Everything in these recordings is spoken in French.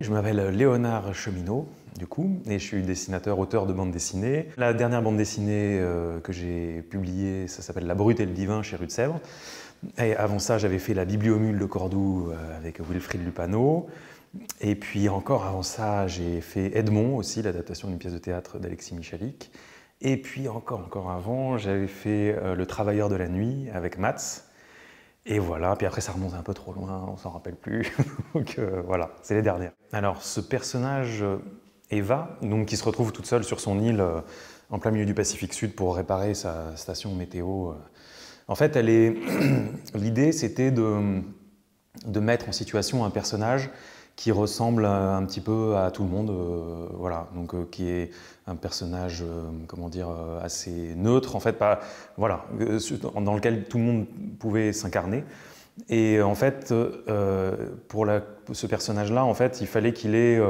Je m'appelle Léonard Cheminot, du coup, et je suis dessinateur, auteur de bande dessinée. La dernière bande dessinée euh, que j'ai publiée, ça s'appelle La Brute et le Divin chez Rue de Sèvres. Et avant ça, j'avais fait La Bibliomule de Cordoue euh, avec Wilfried Lupano. Et puis encore avant ça, j'ai fait Edmond aussi, l'adaptation d'une pièce de théâtre d'Alexis Michalik. Et puis encore, encore avant, j'avais fait euh, Le Travailleur de la Nuit avec Mats. Et voilà, puis après ça remonte un peu trop loin, on s'en rappelle plus. donc euh, voilà, c'est les dernières. Alors ce personnage, euh, Eva, donc, qui se retrouve toute seule sur son île en plein milieu du Pacifique Sud pour réparer sa station météo. En fait, l'idée c'était de mettre en situation un personnage qui ressemble un petit peu à tout le monde, euh, voilà, donc euh, qui est un personnage, euh, comment dire, assez neutre, en fait, pas, voilà, dans lequel tout le monde pouvait s'incarner. Et en fait, pour ce personnage-là, en fait, il fallait qu'il ait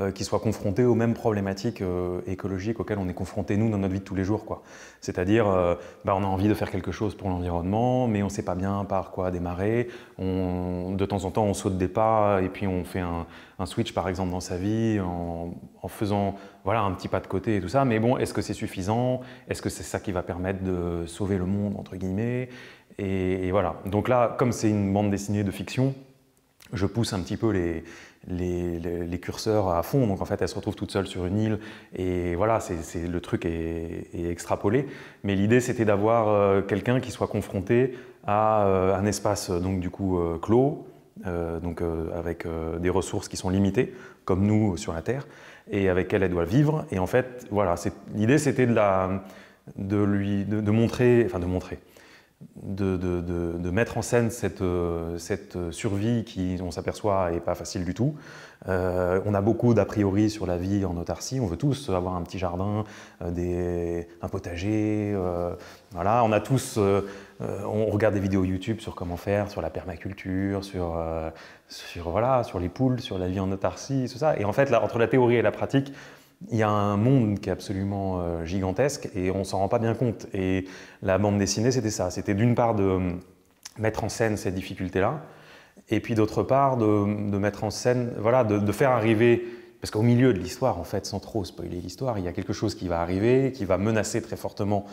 euh, qui soient confrontés aux mêmes problématiques euh, écologiques auxquelles on est confronté nous dans notre vie de tous les jours. C'est-à-dire, euh, bah, on a envie de faire quelque chose pour l'environnement, mais on ne sait pas bien par quoi démarrer. de temps en temps, on saute des pas et puis on fait un, switch, par exemple, dans sa vie en, faisant voilà, un petit pas de côté et tout ça. Mais bon, est-ce que c'est suffisant Est-ce que c'est ça qui va permettre de sauver le monde, entre guillemets et voilà. Donc là, comme c'est une bande dessinée de fiction, je pousse un petit peu les, curseurs à fond. Donc en fait, elle se retrouve toute seule sur une île et voilà, c'est le truc est, extrapolé. Mais l'idée, c'était d'avoir euh, quelqu'un qui soit confronté à euh, un espace donc du coup euh, clos, donc avec des ressources qui sont limitées, comme nous sur la Terre, et avec elle elle doit vivre. Et en fait, voilà, l'idée, c'était de, de lui, de montrer, enfin de montrer de, de, de, mettre en scène cette, euh, cette survie qui, on s'aperçoit, n'est pas facile du tout. Euh, on a beaucoup d'a priori sur la vie en autarcie. On veut tous avoir un petit jardin, euh, des, un potager. voilà, on a tous. on regarde des vidéos YouTube sur comment faire, sur la permaculture, sur, sur, voilà, sur les poules, sur la vie en autarcie, tout ça. Et en fait, là, entre la théorie et la pratique, il y a un monde qui est absolument euh, gigantesque et on s'en rend pas bien compte. Et la bande dessinée, c'était ça. C'était d'une part de euh, mettre en scène ces difficultés-là, et puis d'autre part de, euh, mettre en scène, voilà, de, faire arriver, parce qu'au milieu de l'histoire, en fait, sans trop spoiler l'histoire, il y a quelque chose qui va arriver, qui va menacer très fortement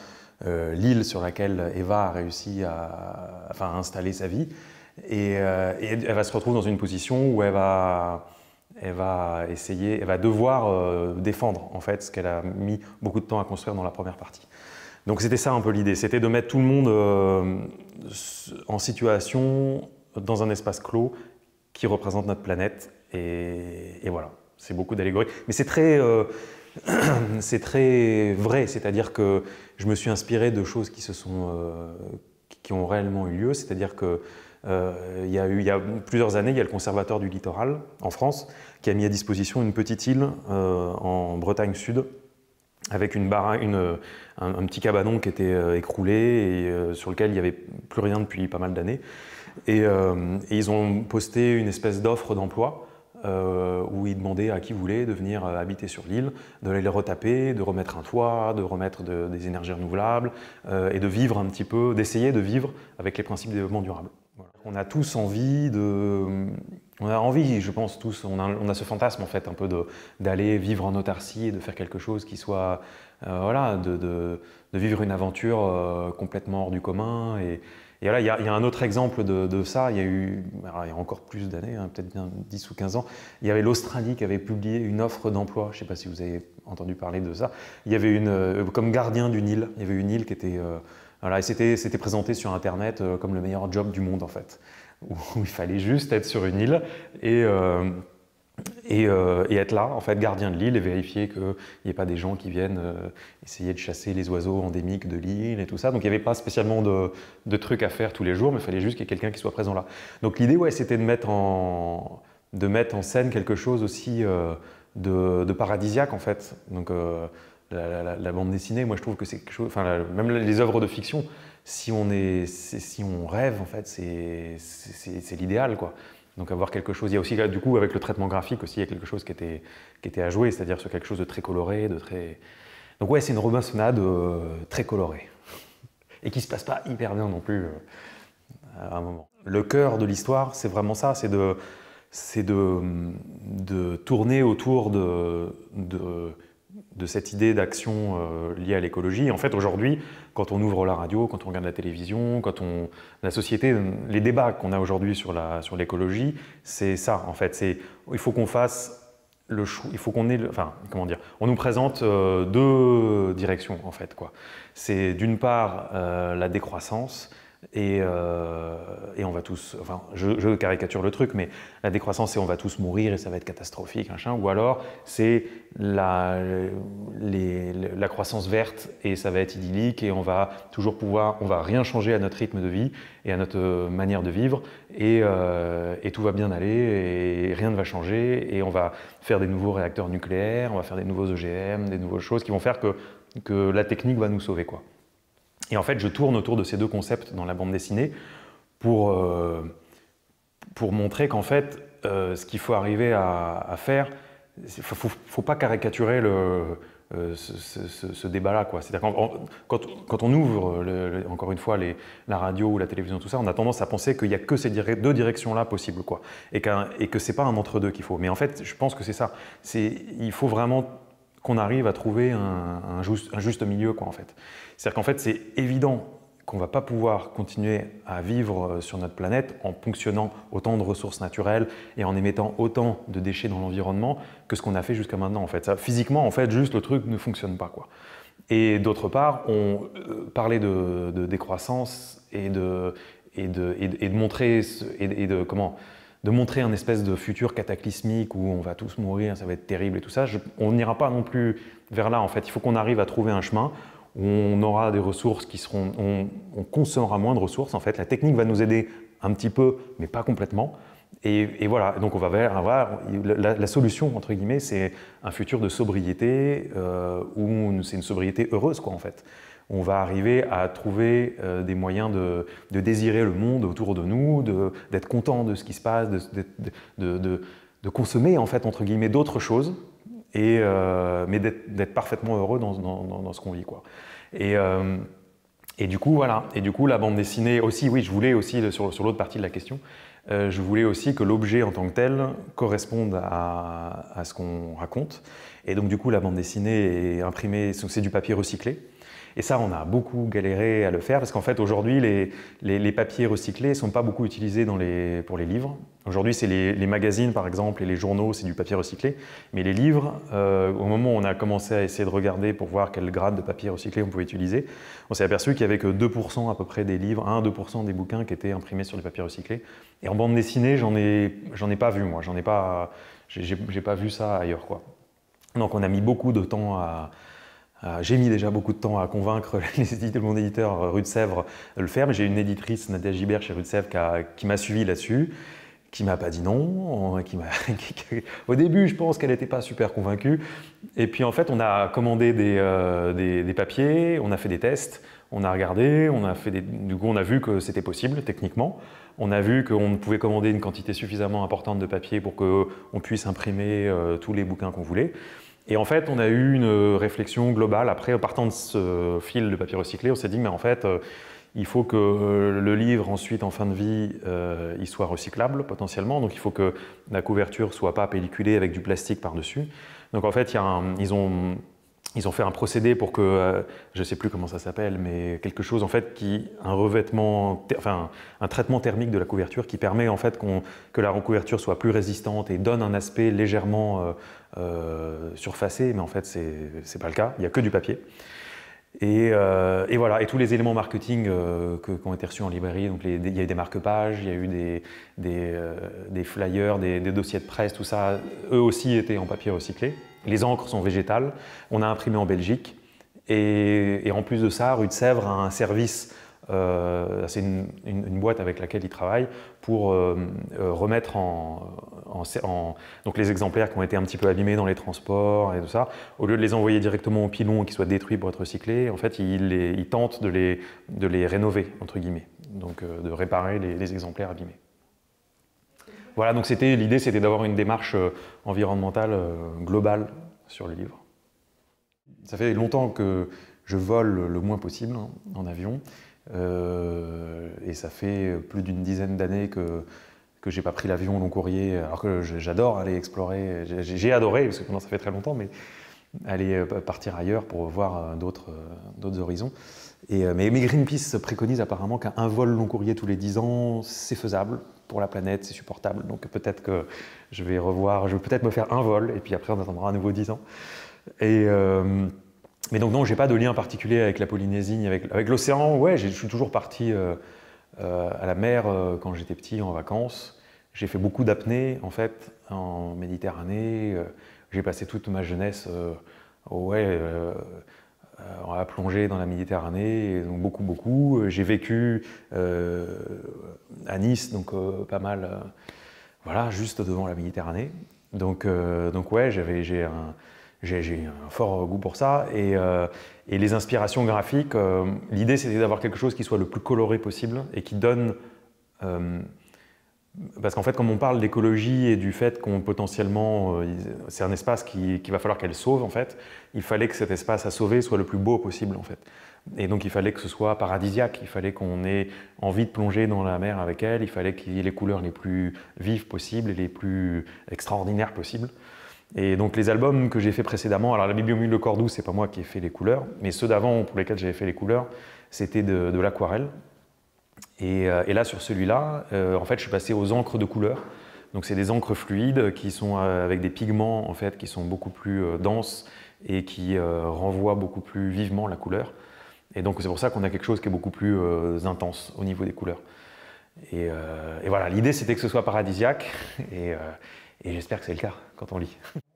l'île sur laquelle Eva a réussi à, enfin, installer sa vie, et, et elle va se retrouver dans une position où elle va elle va essayer, elle va devoir euh, défendre en fait ce qu'elle a mis beaucoup de temps à construire dans la première partie. Donc c'était ça un peu l'idée, c'était de mettre tout le monde euh, en situation dans un espace clos qui représente notre planète et, voilà, c'est beaucoup d'allégories. Mais c'est très, euh, c'est très vrai, c'est-à-dire que je me suis inspiré de choses qui se sont, qui ont réellement eu lieu, c'est-à-dire que euh, il, y a eu, il plusieurs années, il y a le conservateur du Littoral en France qui a mis à disposition une petite île euh, en Bretagne Sud avec une euh, un, petit cabanon qui était écroulé et sur lequel il n'y avait plus rien depuis pas mal d'années. Et, ils ont posté une espèce d'offre d'emploi où ils demandaient à qui voulait de venir habiter sur l'île, de les retaper, de remettre un toit, de remettre des énergies renouvelables et de vivre un petit peu, d'essayer de vivre avec les principes de développement durable. On a tous envie de. On a envie, je pense tous, on a, ce fantasme en fait, un peu d'aller vivre en autarcie et de faire quelque chose qui soit. Euh, voilà, de, vivre une aventure euh, complètement hors du commun. Et, voilà, il y, a un autre exemple de, ça, il y a eu, il y a encore plus d'années, hein, peut-être bien 10 ou 15 ans, il y avait l'Australie qui avait publié une offre d'emploi, je ne sais pas si vous avez entendu parler de ça, il y avait une, euh, comme gardien d'une île, il y avait une île qui était voilà, c'était présenté sur Internet euh, comme le meilleur job du monde, en fait, où, il fallait juste être sur une île et, euh, euh, et, être là, en fait, gardien de l'île et vérifier qu'il n'y ait pas des gens qui viennent essayer de chasser les oiseaux endémiques de l'île et tout ça. Donc, il n'y avait pas spécialement de, trucs à faire tous les jours, mais il fallait juste qu'il y ait quelqu'un qui soit présent là. Donc, l'idée, ouais, c'était de, mettre en, de mettre en scène quelque chose aussi de, de, paradisiaque, en fait. Donc, la, bande dessinée, moi je trouve que c'est quelque chose, enfin même les œuvres de fiction, si on est, si on rêve en fait, c'est l'idéal quoi. Donc avoir quelque chose, il y a aussi du coup avec le traitement graphique aussi, il y a quelque chose qui était, qui était à jouer, c'est-à-dire sur quelque chose de très coloré, de très. Donc ouais, c'est une robinsonade euh, très colorée et qui se passe pas hyper bien non plus euh, à un moment. Le cœur de l'histoire, c'est vraiment ça, c'est de, de, de tourner autour de, de de cette idée d'action euh, liée à l'écologie. En fait, aujourd'hui, quand on ouvre la radio, quand on regarde la télévision, quand on la société, les débats qu'on a aujourd'hui sur la sur l'écologie, c'est ça en fait. C'est il faut qu'on fasse le choix, il faut qu'on ait, enfin comment dire, on nous présente euh, deux directions en fait quoi. C'est d'une part euh, la décroissance euh, et, on va tous, enfin, je, caricature le truc, mais la décroissance, c'est on va tous mourir et ça va être catastrophique, Ou alors, c'est la, la croissance verte et ça va être idyllique et on va toujours pouvoir, on va rien changer à notre rythme de vie et à notre euh, manière de vivre euh, et, tout va bien aller et rien ne va changer et on va faire des nouveaux réacteurs nucléaires, on va faire des nouveaux EGM, des nouvelles choses qui vont faire que, que la technique va nous sauver, quoi. Et en fait, je tourne autour de ces deux concepts dans la bande dessinée pour, euh, pour montrer qu'en fait, euh, ce qu'il faut arriver à, faire, il ne faut, pas caricaturer le, euh, ce, débat-là. quand, quand, on ouvre, encore une fois, les, la radio ou la télévision, tout ça, on a tendance à penser qu'il n'y a que ces deux directions-là possibles, quoi, et, et que ce n'est pas un entre-deux qu'il faut. Mais en fait, je pense que c'est ça. Il faut vraiment qu'on arrive à trouver un, juste, milieu, quoi, en fait. C'est-à-dire qu'en fait, c'est évident qu'on ne va pas pouvoir continuer à vivre euh, sur notre planète en ponctionnant autant de ressources naturelles et en émettant autant de déchets dans l'environnement que ce qu'on a fait jusqu'à maintenant, en fait. Ça, physiquement, en fait, juste le truc ne fonctionne pas, quoi. Et d'autre part, on euh, parlait de, décroissance et de, et de, montrer et de comment de montrer un espèce de futur cataclysmique où on va tous mourir, ça va être terrible et tout ça, on n'ira pas non plus vers là en fait. Il faut qu'on arrive à trouver un chemin où on aura des ressources qui seront, on, consommera moins de ressources en fait. La technique va nous aider un petit peu, mais pas complètement. Et, voilà, donc on va vers, la, solution entre guillemets, c'est un futur de sobriété euh, où c'est une sobriété heureuse quoi en fait on va arriver à trouver euh, des moyens de, désirer le monde autour de nous, d'être content de ce qui se passe, de, consommer en fait entre guillemets d'autres choses, et, euh, mais d'être parfaitement heureux dans, ce qu'on vit quoi. Euh, et, du coup voilà, et du coup la bande dessinée aussi, oui, je voulais aussi sur, l'autre partie de la question, je voulais aussi que l'objet en tant que tel corresponde à, à ce qu'on raconte. Et donc du coup, la bande dessinée est imprimée, c'est du papier recyclé. Et ça, on a beaucoup galéré à le faire parce qu'en fait, aujourd'hui, les, papiers recyclés ne sont pas beaucoup utilisés dans les, pour les livres. Aujourd'hui, c'est les, magazines, par exemple, et les journaux, c'est du papier recyclé. Mais les livres, euh, au moment où on a commencé à essayer de regarder pour voir quel grade de papier recyclé on pouvait utiliser, on s'est aperçu qu'il n'y avait que 2% à peu près des livres, 1-2% des bouquins qui étaient imprimés sur du papier recyclé. Et en bande dessinée, j'en ai, ai pas vu, moi. J'en ai pas, j'ai pas vu ça ailleurs, quoi. Donc, on a mis beaucoup de temps à euh, j'ai mis déjà beaucoup de temps à convaincre les mon éditeur euh, Rue de Sèvres de euh, le faire, mais j'ai une éditrice, Nadia Gibert, chez Rue de Sèvres, qui, m'a suivi là-dessus, qui m'a pas dit non, qui m'a... au début je pense qu'elle n'était pas super convaincue, et puis en fait on a commandé des, des, papiers, on a fait des tests, on a regardé, on a fait du coup on a vu que c'était possible techniquement, on a vu qu'on pouvait commander une quantité suffisamment importante de papier pour qu'on puisse imprimer tous les bouquins qu'on voulait, et en fait, on a eu une euh, réflexion globale. Après, partant de ce euh, fil de papier recyclé, on s'est dit, mais en fait, euh, il faut que le livre, ensuite, en fin de vie, il soit recyclable potentiellement. Donc, il faut que la couverture soit pas pelliculée avec du plastique par-dessus. Donc, en fait, ils ont ils ont fait un procédé pour que, euh, je ne sais plus comment ça s'appelle, mais quelque chose en fait qui, un revêtement, enfin un traitement thermique de la couverture qui permet en fait que la recouverture soit plus résistante et donne un aspect légèrement euh, euh, surfacé, mais en fait c'est pas le cas, il n'y a que du papier. Et, voilà, et tous les éléments marketing qui ont été reçus en librairie, donc il y a eu des marque-pages, il y a eu des, flyers, des dossiers de presse, tout ça, eux aussi étaient en papier recyclé. Les encres sont végétales, on a imprimé en Belgique, et, en plus de ça, Rue de Sèvres a un service euh, c'est une, boîte avec laquelle il travaille pour euh, euh, remettre en, donc les exemplaires qui ont été un petit peu abîmés dans les transports et tout ça, au lieu de les envoyer directement au pilon et qu'ils soient détruits pour être recyclés, en fait, il, tentent tente de les, de les rénover, entre guillemets, donc de réparer les exemplaires abîmés. Voilà, donc l'idée, c'était d'avoir une démarche euh, environnementale euh, globale sur le livre. Ça fait longtemps que je vole le moins possible hein, en avion, euh, et ça fait plus d'une dizaine d'années que que j'ai pas pris l'avion long courrier, alors que j'adore aller explorer, j'ai adoré, parce que pendant ça fait très longtemps, mais aller euh, partir ailleurs pour voir euh, euh, d'autres horizons. Et, mais, Greenpeace préconise apparemment qu'un vol long courrier tous les 10 ans, c'est faisable pour la planète, c'est supportable. Donc peut-être que je vais revoir, je vais peut-être me faire un vol, et puis après on attendra à nouveau 10 ans. Et, mais donc non, j'ai pas de lien particulier avec la Polynésie, avec, avec l'océan. Ouais, je suis toujours parti à la mer quand j'étais petit en vacances. J'ai fait beaucoup d'apnée en fait en Méditerranée. J'ai passé toute ma jeunesse euh, oh ouais, euh, à plonger dans la Méditerranée, donc beaucoup, beaucoup. Euh, j'ai vécu à Nice, donc pas mal, voilà, juste devant la Méditerranée. Donc, donc ouais, j'avais, j'ai un un fort goût pour ça. Et, et les inspirations graphiques, l'idée c'était d'avoir quelque chose qui soit le plus coloré possible et qui donne parce qu'en fait, comme on parle d'écologie et du fait qu'on potentiellement, euh, c'est un espace qu'il qui va falloir qu'elle sauve, en fait, il fallait que cet espace à sauver soit le plus beau possible, en fait. Et donc, il fallait que ce soit paradisiaque, il fallait qu'on ait envie de plonger dans la mer avec elle, il fallait qu'il y ait les couleurs les plus vives possibles et les plus extraordinaires possibles. Et donc les albums que j'ai fait précédemment, alors la Bibliomule de Cordoue, c'est pas moi qui ai fait les couleurs, mais ceux d'avant pour lesquels j'avais fait les couleurs, c'était de l'aquarelle. Euh, et, là, sur celui-là, euh, en fait, je suis passé aux encres de couleur. Donc, c'est des encres fluides qui sont euh, avec des pigments en fait qui sont beaucoup plus denses et qui renvoient beaucoup plus vivement la couleur. Et donc, c'est pour ça qu'on a quelque chose qui est beaucoup plus intense au niveau des couleurs. Et, voilà, l'idée c'était que ce soit paradisiaque, et j'espère que c'est le cas quand on lit.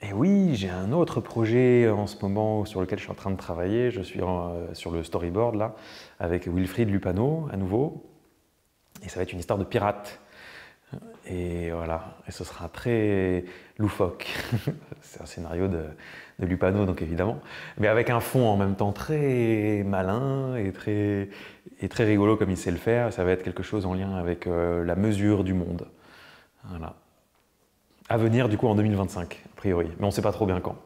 Et eh oui, j'ai un autre projet en ce moment sur lequel je suis en train de travailler. Je suis euh, sur le storyboard là, avec Wilfried Lupano à nouveau. Et ça va être une histoire de pirate. Et voilà, et ce sera très loufoque. C'est un scénario de, de, Lupano, donc évidemment. Mais avec un fond en même temps très malin et très, et très rigolo comme il sait le faire. Ça va être quelque chose en lien avec euh, la mesure du monde. Voilà à venir du coup en 2025, a priori. Mais on ne sait pas trop bien quand.